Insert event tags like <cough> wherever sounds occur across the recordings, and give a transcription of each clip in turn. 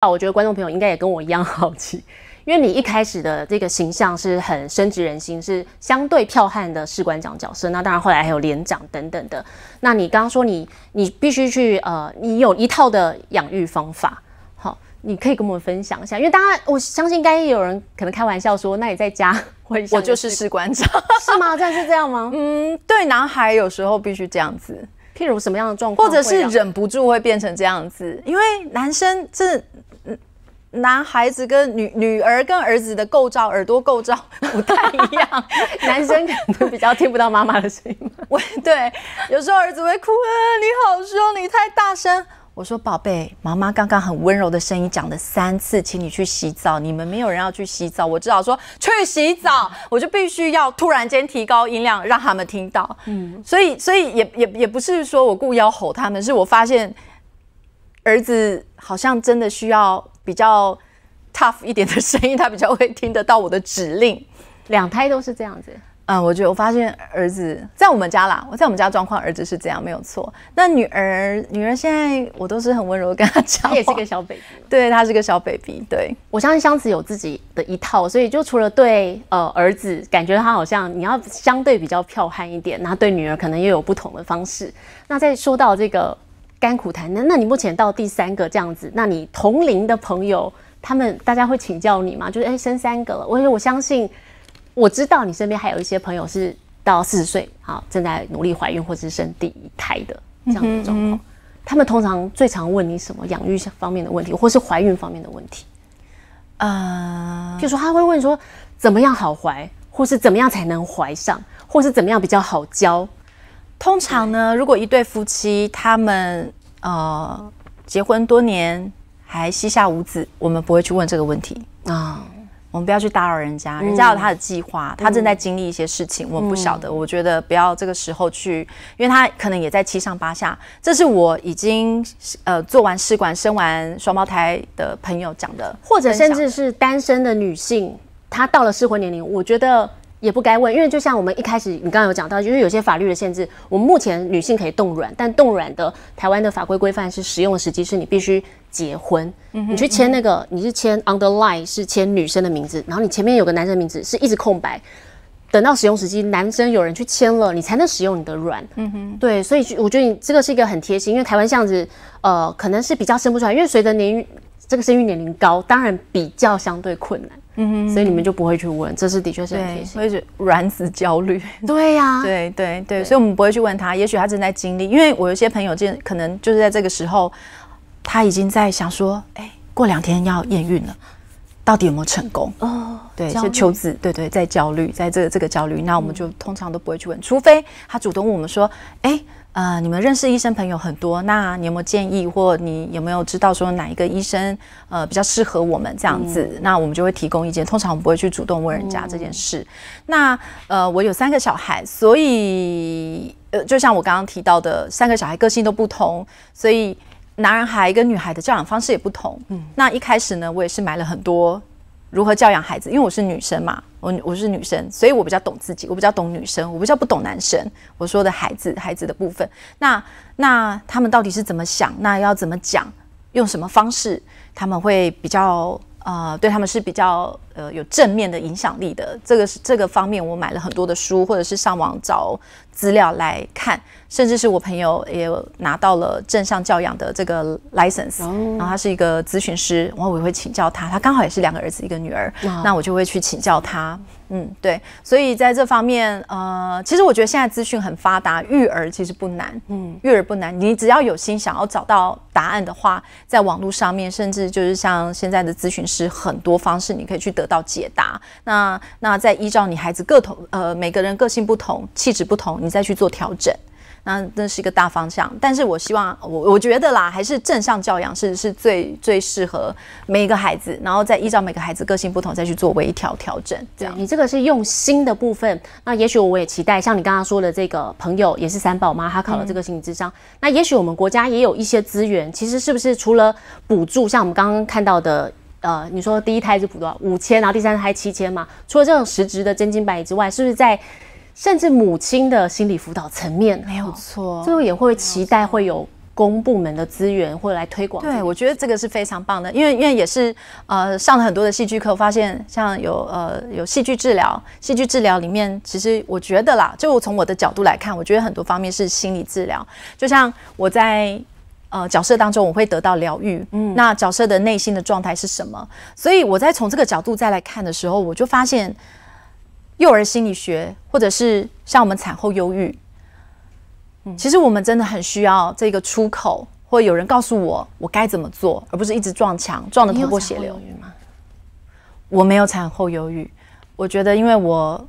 啊，我觉得观众朋友应该也跟我一样好奇，因为你一开始的这个形象是很深植人心，是相对剽悍的士官长角色。那当然后来还有连长等等的。那你刚刚说你你必须去呃，你有一套的养育方法，好，你可以跟我们分享一下。因为当然我相信应该有人可能开玩笑说，那你在家我就是士官长 <laughs> 是吗？这样是这样吗？嗯，对，男孩有时候必须这样子。譬如什么样的状况，或者是忍不住会变成这样子，因为男生这。男孩子跟女女儿跟儿子的构造，耳朵构造 <laughs> 不太一样。<laughs> 男生可能比较听不到妈妈的声音。我，对，有时候儿子会哭，啊、你好凶，你太大声。我说宝贝，妈妈刚刚很温柔的声音讲了三次，请你去洗澡。你们没有人要去洗澡，我只好说去洗澡，我就必须要突然间提高音量，让他们听到。嗯，所以，所以也也也不是说我故意要吼他们，是我发现儿子好像真的需要。比较 tough 一点的声音，他比较会听得到我的指令。两胎都是这样子。嗯，我觉得我发现儿子在我们家啦，我在我们家状况，儿子是这样，没有错。那女儿，女儿现在我都是很温柔跟她讲，她也是个小 baby。<laughs> 对，她是个小 baby。对，我相信箱子有自己的一套，所以就除了对呃儿子，感觉他好像你要相对比较剽悍一点，然后对女儿可能又有不同的方式。那在说到这个。甘苦谈，那那你目前到第三个这样子，那你同龄的朋友，他们大家会请教你吗？就是哎，生三个，我我我相信，我知道你身边还有一些朋友是到四十岁，好正在努力怀孕或是生第一胎的这样的状况。他们通常最常问你什么养育方面的问题，或是怀孕方面的问题？呃，如说他会问说怎么样好怀，或是怎么样才能怀上，或是怎么样比较好教。通常呢，如果一对夫妻他们呃结婚多年还膝下无子，我们不会去问这个问题啊。我们不要去打扰人家，人家有他的计划，他正在经历一些事情，我们不晓得。我觉得不要这个时候去，因为他可能也在七上八下。这是我已经呃做完试管生完双胞胎的朋友讲的，或者甚至是单身的女性，她到了适婚年龄，我觉得。也不该问，因为就像我们一开始你刚刚有讲到，就是有些法律的限制。我们目前女性可以冻卵，但冻卵的台湾的法规规范是使用时机是你必须结婚，你去签那个，你是签 underline 是签女生的名字，然后你前面有个男生名字是一直空白，等到使用时机男生有人去签了，你才能使用你的卵。嗯哼，对，所以我觉得你这个是一个很贴心，因为台湾这样子，呃，可能是比较生不出来，因为随着年这个生育年龄高，当然比较相对困难。嗯，所以你们就不会去问，这是的确是会是卵子焦虑，<laughs> 对呀，对对对，所以我们不会去问他，也许他正在经历，因为我有些朋友这可能就是在这个时候，他已经在想说，哎，过两天要验孕了，到底有没有成功？哦，对，求子，对对，在焦虑，在这这个焦虑，那我们就通常都不会去问，除非他主动问我们说，哎。呃，你们认识医生朋友很多，那你有没有建议，或你有没有知道说哪一个医生呃比较适合我们这样子？那我们就会提供意见。通常我们不会去主动问人家这件事。那呃，我有三个小孩，所以呃，就像我刚刚提到的，三个小孩个性都不同，所以男孩跟女孩的教养方式也不同。嗯，那一开始呢，我也是买了很多如何教养孩子，因为我是女生嘛。我我是女生，所以我比较懂自己，我比较懂女生，我比较不懂男生。我说的孩子孩子的部分，那那他们到底是怎么想？那要怎么讲？用什么方式他们会比较？啊，对他们是比较呃有正面的影响力的。这个是这个方面，我买了很多的书，或者是上网找资料来看，甚至是我朋友也拿到了正向教养的这个 license，然后他是一个咨询师，然后我会请教他，他刚好也是两个儿子一个女儿，那我就会去请教他。嗯，对，所以在这方面，呃，其实我觉得现在资讯很发达，育儿其实不难，嗯，育儿不难，你只要有心想要找到答案的话，在网络上面，甚至就是像现在的咨询师，很多方式你可以去得到解答。那那再依照你孩子个头，呃，每个人个性不同，气质不同，你再去做调整。那那是一个大方向，但是我希望我我觉得啦，还是正向教养是是最最适合每一个孩子，然后再依照每个孩子个性不同再去做微调调整。这样，你这个是用心的部分。那也许我也期待，像你刚刚说的这个朋友也是三宝妈，她考了这个心理智商。那也许我们国家也有一些资源，其实是不是除了补助，像我们刚刚看到的，呃，你说第一胎是补多少五千，然后第三胎七千嘛？除了这种实质的真金白银之外，是不是在？甚至母亲的心理辅导层面，没有错，最后也会期待会有公部门的资源会来推广。对，我觉得这个是非常棒的，因为因为也是呃上了很多的戏剧课，发现像有呃有戏剧治疗，戏剧治疗里面其实我觉得啦，就从我的角度来看，我觉得很多方面是心理治疗，就像我在呃角色当中我会得到疗愈，嗯，那角色的内心的状态是什么？所以我在从这个角度再来看的时候，我就发现。幼儿心理学，或者是像我们产后忧郁，嗯，其实我们真的很需要这个出口，或有人告诉我我该怎么做，而不是一直撞墙撞的头破血流我没有产后忧郁，我觉得因为我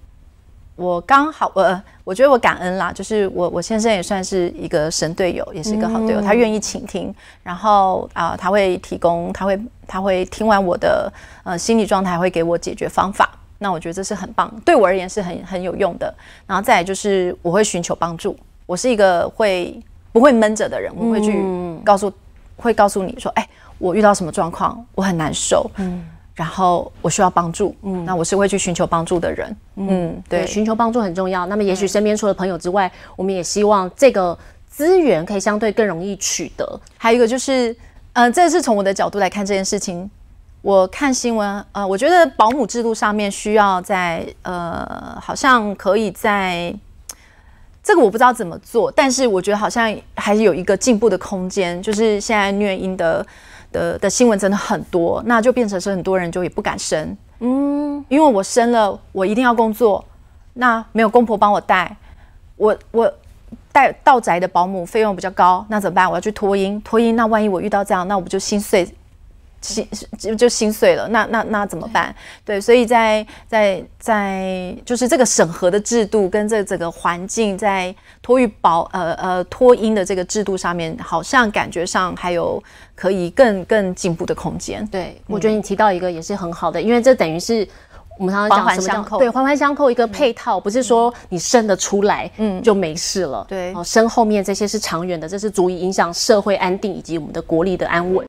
我刚好我我觉得我感恩啦，就是我我先生也算是一个神队友，也是一个好队友，他愿意倾听，然后啊他会提供，他会他会听完我的呃心理状态，会给我解决方法。那我觉得这是很棒，对我而言是很很有用的。然后再来就是，我会寻求帮助。我是一个会不会闷着的人，我会去告诉，会告诉你说，哎，我遇到什么状况，我很难受，嗯，然后我需要帮助，嗯，那我是会去寻求帮助的人，嗯，对，寻求帮助很重要。那么也许身边除了朋友之外，我们也希望这个资源可以相对更容易取得。还有一个就是，嗯，这是从我的角度来看这件事情。我看新闻，呃，我觉得保姆制度上面需要在，呃，好像可以在这个我不知道怎么做，但是我觉得好像还是有一个进步的空间，就是现在虐婴的的的新闻真的很多，那就变成是很多人就也不敢生，嗯，因为我生了，我一定要工作，那没有公婆帮我带，我我带到宅的保姆费用比较高，那怎么办？我要去托婴，托婴，那万一我遇到这样，那我不就心碎？心就就心碎了，那那那怎么办？对，所以在在在就是这个审核的制度跟这整个环境在托育保呃呃托婴的这个制度上面，好像感觉上还有可以更更进步的空间。对，我觉得你提到一个也是很好的，因为这等于是我们常常讲什么叫对环环相扣一个配套，不是说你生得出来嗯就没事了，对哦生后面这些是长远的，这是足以影响社会安定以及我们的国力的安稳。